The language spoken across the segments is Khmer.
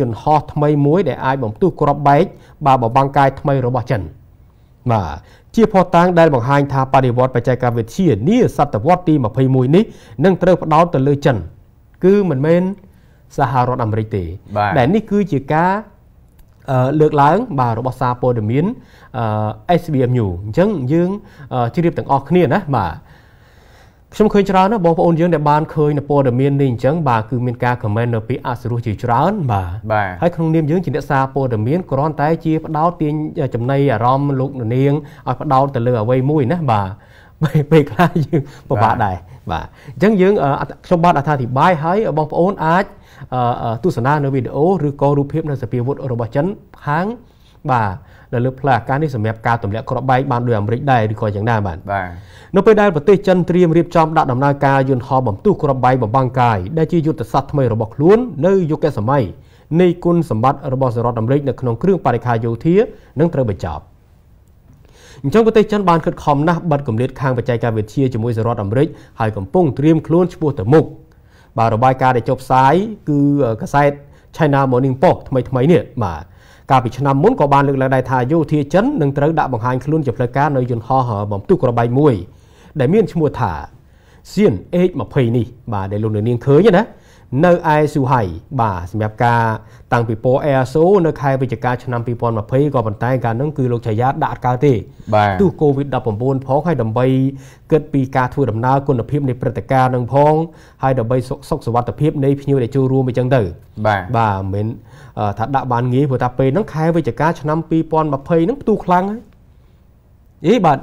យន្តហោះថ្មីមួយដែលអាចបំទុះគ្រាប់បែកបាទបបាំងកាយថ្មីរបស់ចិន បាទជាភស្តុតាងដែលបង្ហាញថាបដិវត្តបច្ចេកវិទ្យានាសតវត្សទី21នេះនឹងត្រូវផ្ដោតទៅលើចិន គឺមិនមែនសហរដ្ឋអាមេរិកទេដែលនេះគឺជាការលើកឡើងបាទរបស់សារព័ត៌មាន SBM News អញ្ចឹងយើងជ្រាបទាំងអស់គ្នាណាបាទខ្ញុំឃើញច្រើនណាបងប្អូនយើងដែលបានឃើញនៅព័ត៌មាននេះអញ្ចឹងបាទគឺមានការខមមិននៅពីអសរុះជាច្រើនបាទហើយក្នុងនាមយើងជាអ្នកសារព័ត៌មានគ្រាន់តែជាផ្ដោតទាញចំណៃអារម្មណ៍លោកនាងឲ្យផ្ដោតទៅលើអ្វីមួយណាបាទពេលខ្លះយើងពិបាកដែរបាទអញ្ចឹងយើងខ្ញុំបានអត្ថាធិប្បាយឲ្យបងប្អូនអាចទស្សនានៅវីដេអូឬក៏រូបភាពនៅសភាវុធរបស់ចិនខាងបាទនៅលើផ្លូវអាកាសនេះសម្រាប់ការទម្លាក់គ្រាប់បែកបានដោយអាមេរិកដែរឬក៏យ៉ាងណាបាទបាទនៅពេលដែលប្រទេសចិនត្រៀមរៀបចំដាក់ដំណើរការយន្តហោះបំទុះគ្រាប់បែកបំបាំងកាយដែលជាយុទ្ធសាស្ត្រថ្មីរបស់ខ្លួននៅយុគសម័យនៃគុណសម្បត្តិរបស់សហរដ្ឋអាមេរិកនៅក្នុងគ្រឿងបរិខាយោធានឹងត្រូវបញ្ចប់អញ្ចឹងប្រទេសចិនបានខិតខំណាស់បិទគម្លាតខាងបច្ចេកវិទ្យាជាមួយសហរដ្ឋអាមេរិកហើយកំពុងត្រៀមខ្លួនឆ្ពោះទៅមុខបាទរបាយការណ៍ដែលចុះផ្សាយគឺកាសែត China Morning Post ថ្មីថ្មីនេះបាទកាលពីឆ្នាំមុនក៏បានលើកឡើងដែរថាយោធាចិននឹងត្រូវដាក់បង្ហាញខ្លួនជាផ្លូវការនៅយន្តហោះបំទុះក្របែកមួយ ដែលមានឈ្មោះថា Sien H20 នេះបាទដែលលោកនាងឃើញណានៅឯស៊ូហៃបាទសម្រាប់ការតាំងពីពណ៌ Air So នៅខែវិច្ឆិកាឆ្នាំ2020ក៏ប៉ុន្តែការនឹងគឺលោកឆាយាដាក់កើតទេទោះ COVID-19 ផងហើយដើម្បីគិតពីការធ្វើដំណើរគុណភាពនៃព្រឹត្តិការណ៍នឹងផងហើយដើម្បីសុខសុខសวัสดิភាពនៃភ្ញៀវដែលចូលរួមអញ្ចឹងទៅបាទបាទមិនមែនថាដាក់បានងាយព្រោះថាពេលហ្នឹងខែវិច្ឆិកាឆ្នាំ2020ហ្នឹងផ្ទុះខ្លាំងហើយអីបាទ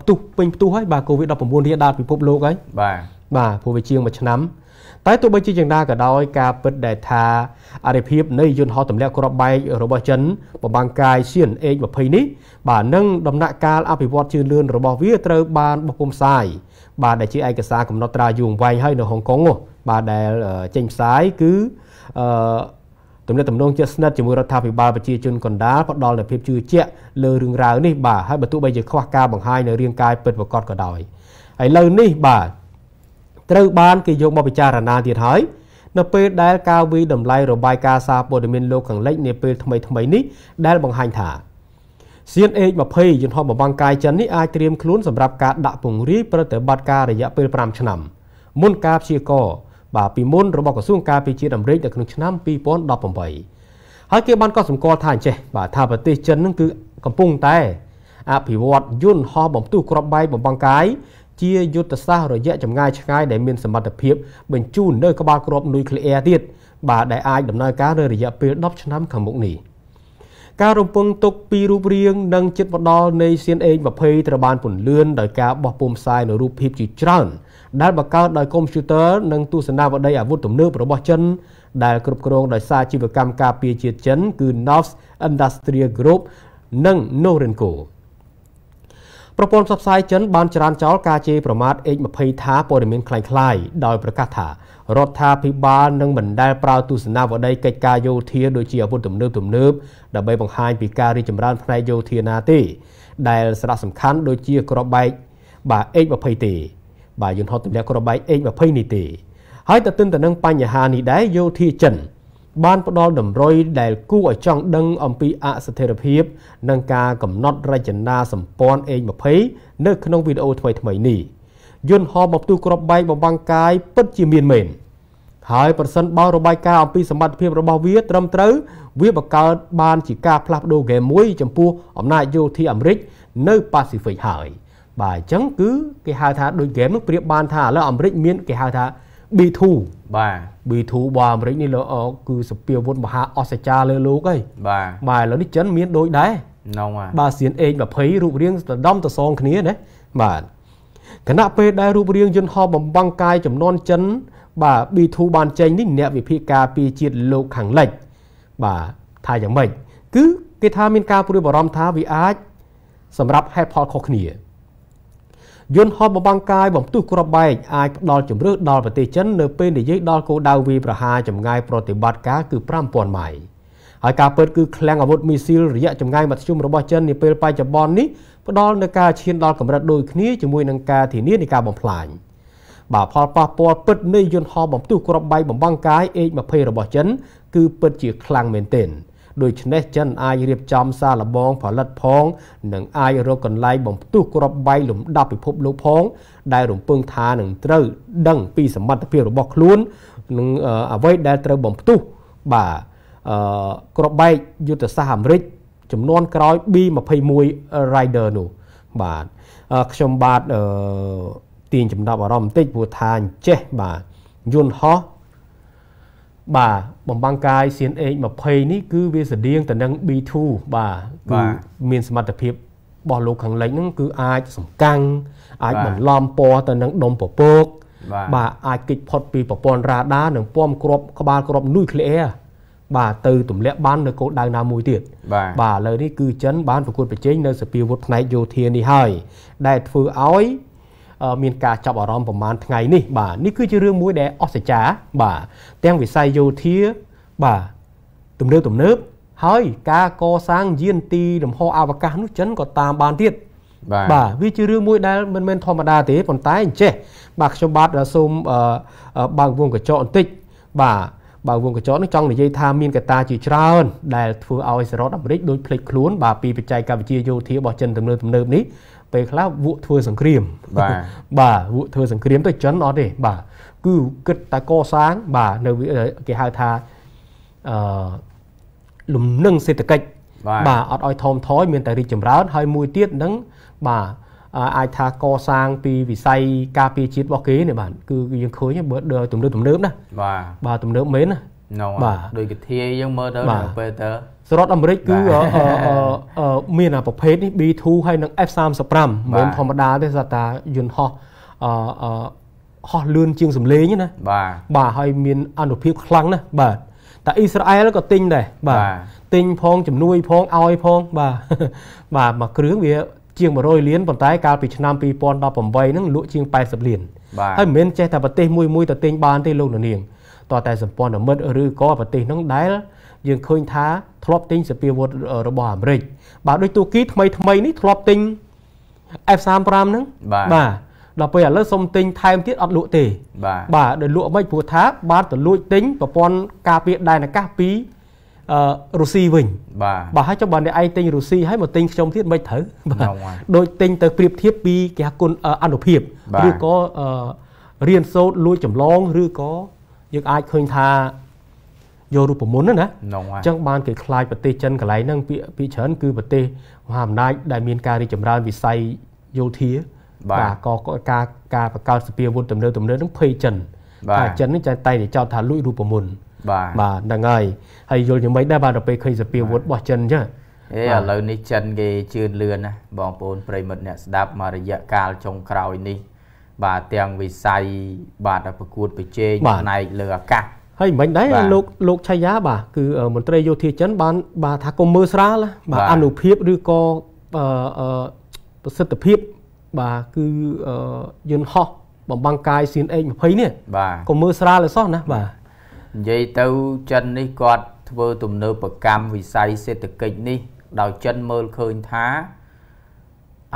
ផ្ទុះពេញផ្ទុះហើយបាទ COVID-19 រាលដាលពិភពលោកហើយបាទបាទព្រោះវាជាងមួយឆ្នាំតែទោះបីជាយ៉ាងណាក៏ដោយការពិតដែលថាអរិភាពនៃយន្តហោះទម្លាក់គ្រាប់បែករបស់ចិនបបាំងកាយ CNH 20នេះបាទនឹងដំណាក់កាលអភិវឌ្ឍជឿនលឿនរបស់វាត្រូវបានបោះពុំផ្សាយបាទដែលជាឯកសារកំណត់ត្រាយូងវែងហើយនៅហុងកុងបាទដែលចេញផ្សាយគឺអឺទំនាក់ទំនងជិតស្និទ្ធជាមួយរដ្ឋាភិបាលប្រជាជនកណ្ដាលផ្ដល់នូវភាពជឿជាក់លើរឿងរ៉ាវនេះបាទហើយបើទោះបីជាខ្វះការបង្ហាញនៅរាងកាយពិតប្រាកដក៏ដោយឥឡូវនេះបាទត្រូវបានគេយកមកពិចារណាទៀតហើយនៅពេលដែលការវិតម្លៃរបាយការណ៍សារព័ត៌មានលោកខាងលិចនាពេលថ្មីថ្មីនេះដែលបង្ហាញថា CNH 20យន្តហោះបំបាំងកាយចិននេះអាចត្រៀមខ្លួនសម្រាប់ការដាក់ពង្រាយប្រតិបត្តិការរយៈពេល5ឆ្នាំមុនការព្យាករណ៍បាទពីមុនរបស់ក្រសួងការពារជាតិអាមេរិកនៅក្នុងឆ្នាំ2018ហើយគេបានកត់សម្គាល់ថាអញ្ចេះ បាទថាប្រទេសចិននឹងគឺកំពុងតែអភិវឌ្ឍយន្តហោះបំទុះគ្រាប់បែកបំបង្កាយជាយុទ្ធសាស្ត្ររយៈចម្ងាយឆ្ងាយដែលមានសមត្ថភាពបញ្ជូននៅក្បាលគ្រាប់នុយក្លេអ៊ែរទៀតបាទដែលអាចដំណើរការនៅរយៈពេល10ឆ្នាំខាងមុខនេះ ការរំពឹងទុកពីរូបរាងនិងចិត្តបដលនៃសៀនអេង20ត្រូវបានពន្លឿនដោយការបោះពុំផ្សាយនៅរូបភាពជាច្រើន។ដែលបង្កើតដោយកុំព្យូទ័រនិងទស្សនាវដ្តីអាវុធទំនើបរបស់ចិន ដែលគ្រប់គ្រងដោយសារជីវកម្មការពារជាតិចិន គឺ Novs Industrial Group និង Norenco ប្រព័ន្ធផ្សព្វផ្សាយចិនបានចរានចោលការជេរប្រមាថ X20 ថាព័ត៌មានคล้ายៗដោយប្រកាសថារដ្ឋាភិបាលនឹងមិនដែលប្រើទស្សនវដ្តីកិច្ចការយោធាដូចជាអាវុធទំនើបទំនើបដើម្បីបង្ហាញពីការរីកចម្រើនផ្នែកយោធាណាទេដែលសារៈសំខាន់ដូចជាក្របបែកបាទ X20 ទេបាទយន្តហោះទម្លាក់គ្រាប់បែក H20 នេះទេហើយទៅទិនទៅនឹងបញ្ហានេះដែរយោធាចិន បានផ្ដល់តម្រុយដែល គួរឲ្យចង់ដឹងអំពីអស្ថិរភាពនិងការកំណត់រចនាសម្ព័ន្ធ A20 នៅក្នុងវីដេអូថ្មីៗនេះយន្តហោះមកទូក្របបែកបំបាំងកាយពិតជាមានមែនហើយប្រសិនបើរបាយការណ៍អំពីសមត្ថភាពរបស់វាត្រឹមត្រូវ វាបង្កើតបានជាការផ្លាស់ប្ដូរហ្គេមមួយចំពោះអំណាចយោធាអាមេរិកនៅប៉ាស៊ីហ្វិកហើយ។បាទអញ្ចឹងគឺគេហៅថាដូចហ្គេមនោះប្រៀបបានថាឥឡូវអាមេរិកមានគេហៅថា B2 បាទ B2 របស់អាមេរិកនេះលោកគឺសពាវុធមហាអស្ចារ្យលើលោកហើយបាទបាទឥឡូវនេះចិន មានដូចដែរនងបាទសៀនអេ20រូបរាងដដំតសងគ្នាណាបាទគណៈពេលដែលរូបរាងយន្តហោះបំបាំងកាយចំនួនចិន បាទ B2 បានចេញនេះអ្នកវិភាគការពីជាតិលោកខាងលិចបាទថាយ៉ាងម៉េចគឺគេថាមានការព្រួយបារម្ភថាវាអាច សម្រាប់ហេតុផលខុសគ្នាយន្តហោះបំបាំងកាយបំទុះគ្រាប់បែកអាចផ្ដល់ជំរឿនដល់ប្រទេសចិន នៅពេលនិយាយដល់គោលដៅវាយប្រហារចម្ងាយប្រតិបត្តិការគឺ5000ម៉ាយហើយការពិតគឺឃ្លាំងអាវុធមីស៊ីលរយៈចម្ងាយមធ្យមរបស់ចិននាពេលបច្ចុប្បន្ននេះផ្ដល់នឹងការឈានដល់កម្រិតដូចគ្នាជាមួយនឹងការធានានៃការបំផ្លាញបាទផលប៉ះពាល់ពិតនៃយន្តហោះបំទុះគ្រាប់បែកបំបាំងកាយ H20 របស់ចិន គឺពិតជាខ្លាំងមែនទែន។ដូច្នេះចិនអាចរៀបចំសាឡបង ផលិតផង និងអាចរកកន្លែងបំផ្ទុះគ្រាប់បែកលំដាប់ពិភពលោកផងដែលរំពឹងថានឹងត្រូវដឹង ពីសមត្ថភាពរបស់ខ្លួននិងអ្វីដែលត្រូវបំផ្ទុះបាទអឺគ្រាប់បែកយុទ្ធសាស្ត្រអាមេរិកចំនួនក្រោយ B21 Rider នោះបាទខ្ញុំបាទអឺទាញចំណាប់អារម្មណ៍បន្តិចព្រោះថាអញ្ចេះបាទយន្តហោះបាទបំបាំងកាយ CNH 20នេះគឺវាស្តៀងទៅនឹង B2 បាទគឺមានសមត្ថភាពរបស់លោកខាងលិចហ្នឹងគឺអាចសំកាំងអាចបន្លំពណ៌ទៅនឹងដុំពពក បាទអាចគេចផុតពីប្រព័ន្ធរ៉ាដានិងពំគ្របក្បាលគ្របនុយក្លេអ៊ែរបាទទៅទម្លាក់បាននៅគោលដៅណាមួយទៀតបាទឥឡូវនេះគឺចិនបានប្រកួតប្រជែងនៅសភាវុធផ្នែកយោធានេះហើយដែលធ្វើឲ្យមានការចាប់អារម្មណ៍ប្រហែលថ្ងៃនេះបាទនេះគឺជារឿងមួយដែលអស្ចារ្យបាទទាំងវិស័យយោធាបាទទំនើបទំនើបហើយការកសាងយានទីលំហអវកាសនោះចិនក៏តាមបានទៀតបាទបាទវាជារឿងមួយដែលមិនមែនធម្មតាទេប៉ុន្តែអញ្ចេះ បាទខ្ញុំបាទសូមបើកវងកញ្ចក់បន្តិចបាទបើវងកញ្ចក់នេះចង់និយាយថាមានកត្តាជាច្រើនដែលធ្វើឲ្យសរដ្ឋអាមេរិកដូចភ្លេចខ្លួនបាទពីបច្ចេកវិទ្យាយោធារបស់ចិនទំនើបទំនើបនេះពេលខ្លះវក់ធ្វើសង្គ្រាមបាទបាទវក់ធ្វើសង្គ្រាម ទៅចិនអត់ទេបាទគឺគិតតែកសាងបាទនៅគេហៅថាអឺលំនឹងសេដ្ឋកិច្ចបាទអត់ឲ្យថមថយមានតែរីកចម្រើនហើយមួយទៀតនឹងបាទអាចថាកសាងពីវិស័យការពារជាតិរបស់គេនេះបាទគឺយើងឃើញបើទំនើបទំនើបណាបាទបាទទំនើបមែនណាបាទដូចកាធាយើងមើលទៅពេលទៅស្រុតអាមេរិកគឺមានប្រភេទនេះ B2 ហើយនិង F35 មិនធម្មតាទេស្អាតាយន្តហោះអឺហោះលឿនជាងសម្លេងណាបាទបាទហើយមានអនុភាពខ្លាំងណាស់បាទតែអ៊ីស្រាអែលក៏ទិញដែរបាទទិញផងជំនួយផងឲ្យផងបាទបាទមួយគ្រឿងវាជាង100លានប៉ុន្តែកាលពីឆ្នាំ2018ហ្នឹងលក់ជាង80លានហើយមិនមែនចេះតែប្រទេសមួយមួយទៅទិញបានទេលោកលោកនាងតតែសម្ព័ន្ធមិត្តឬក៏ប្រទេសហ្នឹងដែល យើងឃើញថាធ្លាប់ទិញសពាវុធរបស់អាមេរិកបាទដោយទូគីថ្មីថ្មីនេះធ្លាប់ទិញ F35 ហ្នឹងបាទដល់ពេលឥឡូវសុំទិញថែមទៀតអត់លក់ទេបាទបាទដោយលក់មិនព្រោះថា បាទទៅលួចទិញប្រព័ន្ធការពារដែនអាកាសពីរុស្ស៊ីវិញបាទបើហើយចុះបើអ្នកឯងទិញរុស្ស៊ីហើយមកទិញខ្ញុំទៀតមិនត្រូវបាទដូចទិញទៅប្រៀបធៀបពីគេហគុណអនុភាពឬក៏រៀនសូត្រលួចចម្លងឬក៏យើងអាចឃើញថាយករូបមន្តណាអញ្ចឹងបានគេខ្លាចប្រទេសចិនកន្លែងហ្នឹងពាក្យច្រើនគឺប្រទេសមហាអំណាចដែលមានការរីកចម្រើនវិស័យយោធា បាទក៏ការការបង្កើតសភាវុធទំនើបទំនើបនឹងភ័យចិនតែចិននឹងតែតែចោទថាលួចរូបមន្តបាទបាទហ្នឹងហើយហើយយល់យ៉ាងម៉េចដែរបាទដល់ពេលឃើញសពាវុធរបស់ចិនអញ្ចឹងអេឥឡូវនេះចិន គេជឿនលឿនណាបងប្អូនប្រិមិត្តអ្នកស្ដាប់មករយៈកាលចុងក្រោយនេះបាទទាំងវិស័យបាទប្រកួតប្រជែងផ្នែកលើអាកាសហើយមិនដែរលោកលោកឆាយាបាទគឺមន្ត្រីយោធាចិនបានបាទថាកុំមើលស្រាល បាទអនុភាពឬក៏អឺប្រសិទ្ធភាពបាទគឺយន្តហោះបំបាំងកាយ CNH 20នេះកុំមើលស្រាលឲ្យសោះណាបាទនិយាយទៅចិននេះគាត់ធ្វើទំនើបកម្មវិស័យសេដ្ឋកិច្ចនេះ ដោយចិនមើលឃើញថា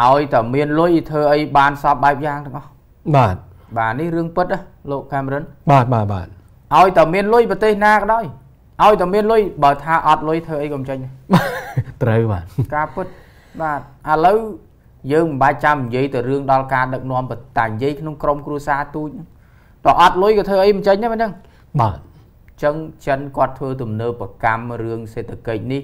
ឲ្យតែមានលុយធ្វើអីបានសពបែបយ៉ាងទាំងអស់បាទបាទនេះរឿងពិតណាលោកកាមេរុនបាទបាទបាទឲ្យតែមានលុយប្រទេសណាក៏ដោយឲ្យតែមានលុយបើថាអត់លុយធ្វើអីកុំចេញត្រូវបាទការពុតបាទឥឡូវយើងមិនបាច់ចាំនិយាយទៅរឿងដល់ការដឹកនាំតែនិយាយក្នុងក្រមគ្រួសារទូចតើអត់លុយក៏ធ្វើអីមិនចេញដែរមែនទេបាទចឹងចិនគាត់ធ្វើទំនើបកម្មរឿងសេដ្ឋកិច្ចនេះ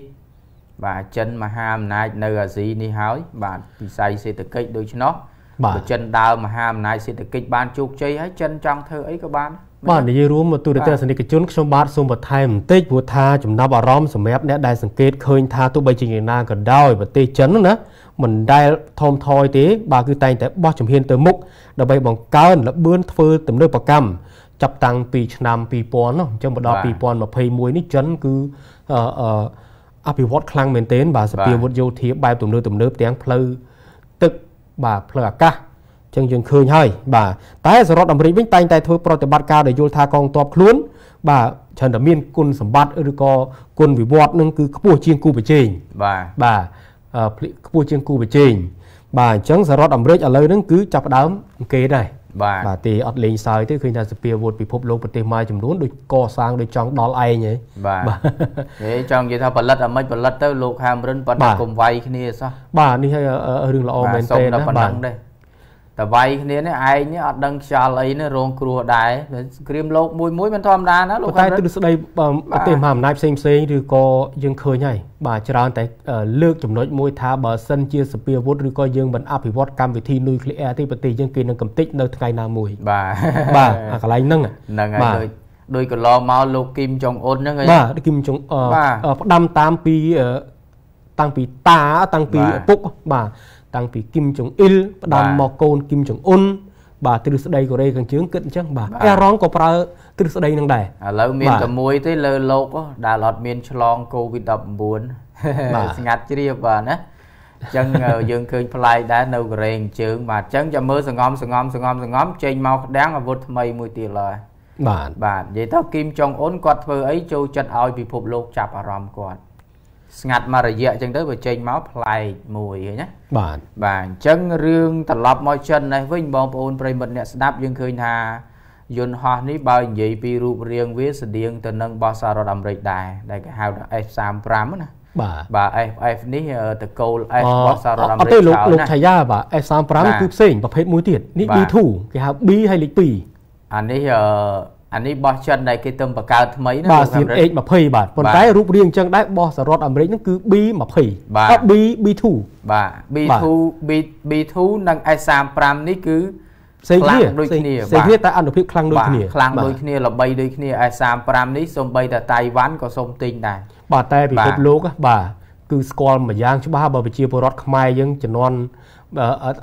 បាទចិនមហាអំណាចនៅអាស៊ីនេះហើយបាទវិស័យសេដ្ឋកិច្ចដូច្នោះបើចិនដើរមហាអំណាចសេដ្ឋកិច្ចបានជោគជ័យហើយចិនចង់ធ្វើអីក៏បានបាទនិយាយរួមមកទូរទស្សនិកជនខ្ញុំបាទសូមបន្ថែមបន្តិចព្រោះថាចំណាប់អារម្មណ៍សម្រាប់អ្នកដែលសង្កេតឃើញថាទោះបីជាយ៉ាងណាក៏ដោយប្រទេសចិនណាមិនដែលថមថយទេបាទគឺតែងតែបោះជំហានទៅមុខដើម្បីបង្កើនល្បឿនធ្វើទំនើបកម្មចាប់តាំងពីឆ្នាំ2000នោះអញ្ចឹងមកដល់2021នេះចិនគឺអភិវឌ្ឍខ្លាំងមែនទែនបាទសភាវុធយោធាបែបទំនើបទំនើបទាំងផ្លូវទឹកបាទផ្លូវអាកាសអញ្ចឹងយើងឃើញហើយបាទតែសហរដ្ឋអាមេរិកវិញតែងតែធ្វើប្រតិបត្តិការដែលយល់ថាកងទ័ពខ្លួនបាទច្រើនតែមានគុណសម្បត្តិឬក៏គុណវិវត្តនឹងគឺខ្ពស់ជាងគូប្រជែងបាទបាទខ្ពស់ជាងគូប្រជែងបាទអញ្ចឹងសហរដ្ឋអាមេរិកឥឡូវហ្នឹងគឺចាប់ដើមអង្គេតហើយបាទបាទទីអត់លេងសើចទេឃើញថាសភាវុធពិភពលោកប្រទេសមួយចំនួនដូចកសាងដូចចង់ដល់ឯងហ៎បាទហេចង់និយាយថាផលិតអាមិនផលិតទៅលោកហាមរិនប៉ុន្តែកុំវាយគ្នាសោះបាទនេះហើយរឿងល្អមែនទេណាបាទតវាយគ្នានេះឯងនេះអត់ដឹងខ្យល់អីនេះរងគ្រោះដែរក្រៀមលោកមួយមួយមិនធម្មតាណាលោកតែទិសដីប្រទេសមហាអំណាចផ្សេងផ្សេងឬក៏យើងឃើញហើយបាទច្រើនតែលើកចំណុចមួយថាបើសិនជាសពាវុធឬក៏យើងមិនអភិវឌ្ឍកម្មវិធីនុយក្លេអ៊ែរទេប្រទេសយើងគេនឹងកំទេចនៅថ្ងៃណាមួយបាទបាទអាកន្លែងហ្នឹងហ្នឹងហើយដូចដោយកន្លងមកលោកគីមចុងអ៊ុនហ្នឹងបាទគីមចុងផ្ដាំតាមពីតាំងពីតាតាំងពីឪពុកបាទតាំងពីគឹមចុងអ៊ីលផ្ដាំមកកូនគឹមចុងអ៊ុនបាទទ្រឹស្ដីកូរ៉េខាងជើងគិតអញ្ចឹងបាទអេរ៉ង់ក៏ប្រើទ្រឹស្ដីនឹងដែរឥឡូវមានតែមួយទេលើលោកដែលអត់មានឆ្លង COVID-19 បាទស្ងាត់ជ្រាបបាទណាអញ្ចឹងយើងឃើញប្លែកដែរនៅកូរ៉េខាងជើងបាទអញ្ចឹងចាំមើលសង្ងំសង្ងំសង្ងំសង្ងំចេញមកក្តាំងអាវុធថ្មីមួយទៀតឡើយបាទបាទនិយាយទៅគីមចុងអ៊ុនគាត់ធ្វើអីចូលចិត្តឲ្យពិភពលោកចាប់អារម្មណ៍គាត់ស្ងាត់មករយៈអញ្ចឹងទៅវាចេញមកប្លែកមួយឃើញណាបាទបាទអញ្ចឹងរឿងត្រឡប់មកចិននេះវិញបងប្អូនប្រិមិត្តអ្នកស្ដាប់យើងឃើញថាយន្តហោះនេះបើនិយាយពីរូបរាងវាស្តៀងទៅនឹងរបស់សហរដ្ឋអាមេរិកដែរដែលគេហៅថា F35 ណាបាទបាទ FF នេះតកូល S របស់សហរដ្ឋអាមេរិកអត់ទេលោកលោកឆាយាបាទ F35 គឺផ្សេងប្រភេទមួយទៀតនេះ B2 គេហៅ B ហើយលេខ2អានេះអឺអានេះបោះចិនដែលគេទៅបង្កើតថ្មីណាបាទ CH20 បាទប៉ុន្តែរូបរាងចឹងដែរបោះសរដ្ឋអាមេរិកហ្នឹងគឺ B20 បាទ B B2 បាទ B2 B B2 និង S35 នេះគឺផ្សេងគ្នាដូចគ្នាផ្សេងគ្នាតែអនុភាពខ្លាំងដូចគ្នាខ្លាំងដូចគ្នាល្បីដូចគ្នា S35 នេះសូម្បីតែតៃវ៉ាន់ក៏សូមទិញដែរបាទតែពិភពលោកបាទគឺស្គាល់មួយយ៉ាងច្បាស់បើប្រជាពលរដ្ឋខ្មែរយើងជំនាន់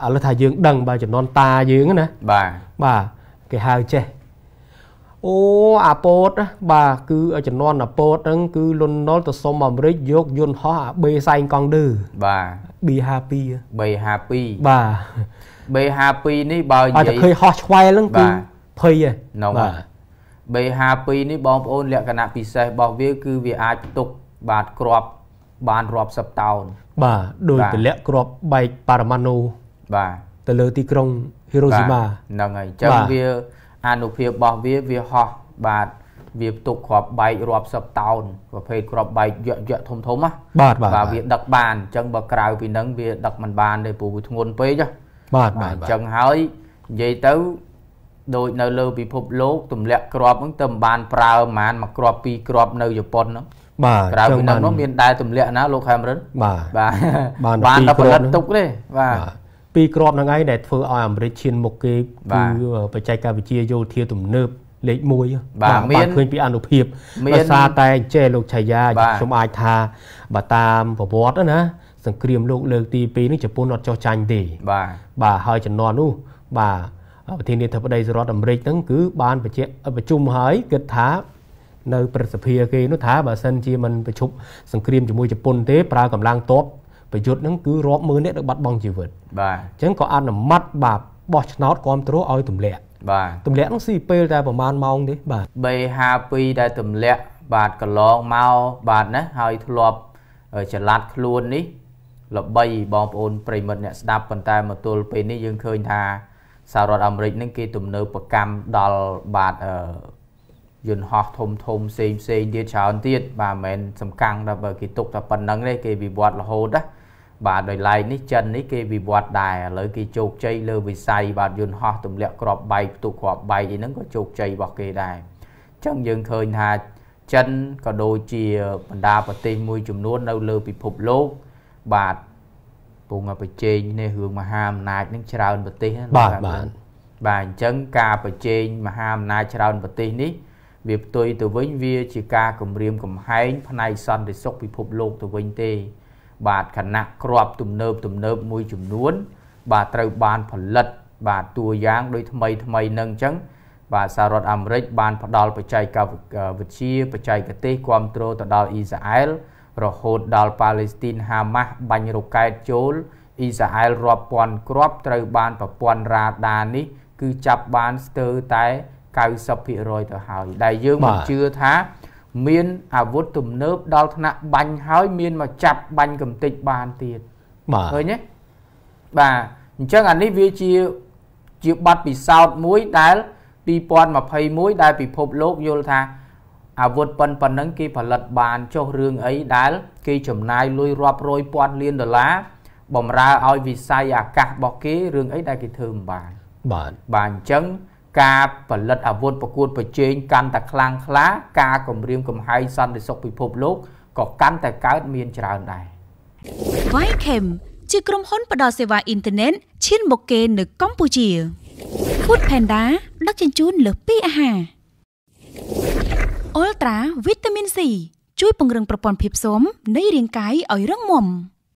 ឥឡូវថាយើងដឹងបាទជំនាន់តាយើងណាបាទបាទគេហៅចេះអូអាពតបាទគឺជំនាន់អាពតហ្នឹងគឺលន់នល់ទៅសុំអាមេរិកយកយន្តហោះអា B សែងកង់ឌឺបាទ B52 B52 បាទ B52 នេះបើនិយាយតែឃើញហោះឆ្វែលហ្នឹងគឺភ័យហ្នឹងបាទ B52 នេះបងប្អូនលក្ខណៈពិសេសរបស់វាគឺវាអាចផ្ទុកបាទក្របបានរាប់សិបតោនបាទដោយទម្លាក់ក្របបែកប៉ារ៉ាម៉ាណូបាទទៅលើទីក្រុង Hiroshima ហ្នឹងហើយអញ្ចឹងវាអនុភាពរបស់វាវាហោះបាទវាផ្ទុកគ្រាប់បែករាប់សិបតោន ប្រភេទគ្រាប់បែកយកយកធំធំណាបាទបាទវាដឹកបានអញ្ចឹងបើក្រៅពីនឹងវាដឹកមិនបានទេព្រោះវាធ្ងន់ពេកបាទបាទអញ្ចឹងហើយនិយាយទៅ ដូចនៅលើពិភពលោកទម្លាក់គ្រាប់ហ្នឹងទៅមិនបានប្រើប្រហែលមួយគ្រាប់ពីរគ្រាប់នៅជប៉ុនហ្នឹងបាទក្រៅពីនោះមានដែរទម្លាក់ណាលោកខេមរិនបាទបាទបានតែផលិតទុកទេបាទពីរគ្រាប់ហ្នឹងឯងដែលធ្វើឲ្យអាមេរិកឈានមុខគេគឺបច្ចេកវិទ្យាយោធា ទំនើបលេខ1បាទមានឃើញពីអនុភាពដោយសារតែអញ្ចេះលោកឆាយាខ្ញុំអាចថាបើតាមប្រវត្តិណាសង្គ្រាមលោកលើកទី2នេះជប៉ុនអត់ចោះចាញ់ទេ បាទបាទហើយជំនាន់នោះបាទប្រធានាធិបតីសហរដ្ឋអាមេរិកហ្នឹងគឺបានបញ្ជាក់ប្រជុំហើយគិតថានៅ ប្រសិទ្ធភាពគេនោះថាបើសិនជាមិនប្រជុំសង្គ្រាមជាមួយជប៉ុនទេប្រើកម្លាំងទ័ពប្រយុទ្ធហ្នឹងគឺរាប់ម៉ឺនអ្នកដែលបាត់បង់ជីវិតបាទអញ្ចឹងក៏អនុម័តបាទបោះឆ្នោតគ្រប់គ្រងឲ្យទម្លាក់បាទទម្លាក់ហ្នឹងស៊ីពេលតែប្រហែលម៉ោងទេបាទ352ដែលទម្លាក់បាទកន្លងមកបាទណាហើយធ្លាប់ចល័តខ្លួននេះល្បីបងប្អូនប្រិមិត្តអ្នកស្ដាប់ប៉ុន្តែមកទល់ពេលនេះយើងឃើញថាសហរដ្ឋអាមេរិកនឹងគេទំនើបកម្មដល់បាទអឺយន្តហោះធំធំផ្សេងផ្សេងទៀតច្រើនទៀតបាទមិនមែនសំកាំងដល់បើគេទុកតែប៉ុណ្្នឹងទេគេវិវត្តរហូតណាបាទដោយឡែកនេះចិននេះគេវិវត្តដែរឥឡូវគេជោគជ័យលើវិស័យបាទយន្តហោះទម្លាក់គ្រាប់បែកផ្ទុះគ្រាប់បែកអីហ្នឹងក៏ជោគជ័យរបស់គេដែរអញ្ចឹងយើងឃើញថាចិនក៏ដូចជាបណ្ដាប្រទេសមួយចំនួននៅលើពិភពលោកបាទពងប្រជែងនេះរឿងមហាអំណាចនឹងច្រើនប្រទេសណាបាទបាទបាទអញ្ចឹងការប្រជែងមហាអំណាចច្រើនប្រទេសនេះ វាផ្ទុយទៅវិញវាជាការគម្រាមកំហែងផ្នែកសន្តិសុខពិភពលោកទៅវិញទេបាទគណៈក្របទំនើបទំនើបមួយចំនួន បាទត្រូវបានផលិត បាទតួយ៉ាងដូចថ្មីថ្មីនឹងអញ្ចឹង បាទសហរដ្ឋអាមេរិកបានផ្ដល់បច្ចេកវិទ្យាបច្ចេកទេសគ្រប់គ្រងទៅដល់អ៊ីស្រាអែលរហូតដល់ប៉ាឡេស្ទីនហាម៉ាស់បាញ់រ៉ុកែតចូលអ៊ីស្រាអែលរាប់ពាន់គ្រាប់ត្រូវបានប្រព័ន្ធរ៉ាដានេះ គឺចាប់បានស្ទើរតែ90%ទៅហើយ ដែលយើងមិនជឿថាមានអាវុធទំនើបដល់ថ្នាក់បាញ់ហើយមានមកចាប់បាញ់កំទេចបានទៀតបាទឃើញទេបាទអញ្ចឹងអានេះវាជាជាប័ណ្ណពិសោធន៍មួយដែល2021ដែលពិភពលោកយល់ថាអាវុធប៉ុនប៉ុណ្ណឹងគេផលិតបានចុះរឿងអីដែលគេចំណាយលុយរាប់រយពាន់លានដុល្លារបំរើឲ្យវិស័យអាកាសរបស់គេរឿងអីដែលគេធ្វើមិនបានបាទបាទអញ្ចឹងការផលិតអាវុធប្រកួតប្រជែងកាន់តែខ្លាំងក្លាការគម្រាមកំហែងសន្តិសុខពិភពលោកក៏កាន់តែកើតមានច្រើនដែរ Vychem ជាក្រុមហ៊ុនផ្ដល់សេវាអ៊ីនធឺណិតឈានមុខគេនៅកម្ពុជា Food Panda ដឹកជញ្ជូនលើសពីអាហារ Ultra Vitamin C ជួយពង្រឹងប្រព័ន្ធភាពស៊ាំនៃរាងកាយឲ្យរឹងមាំ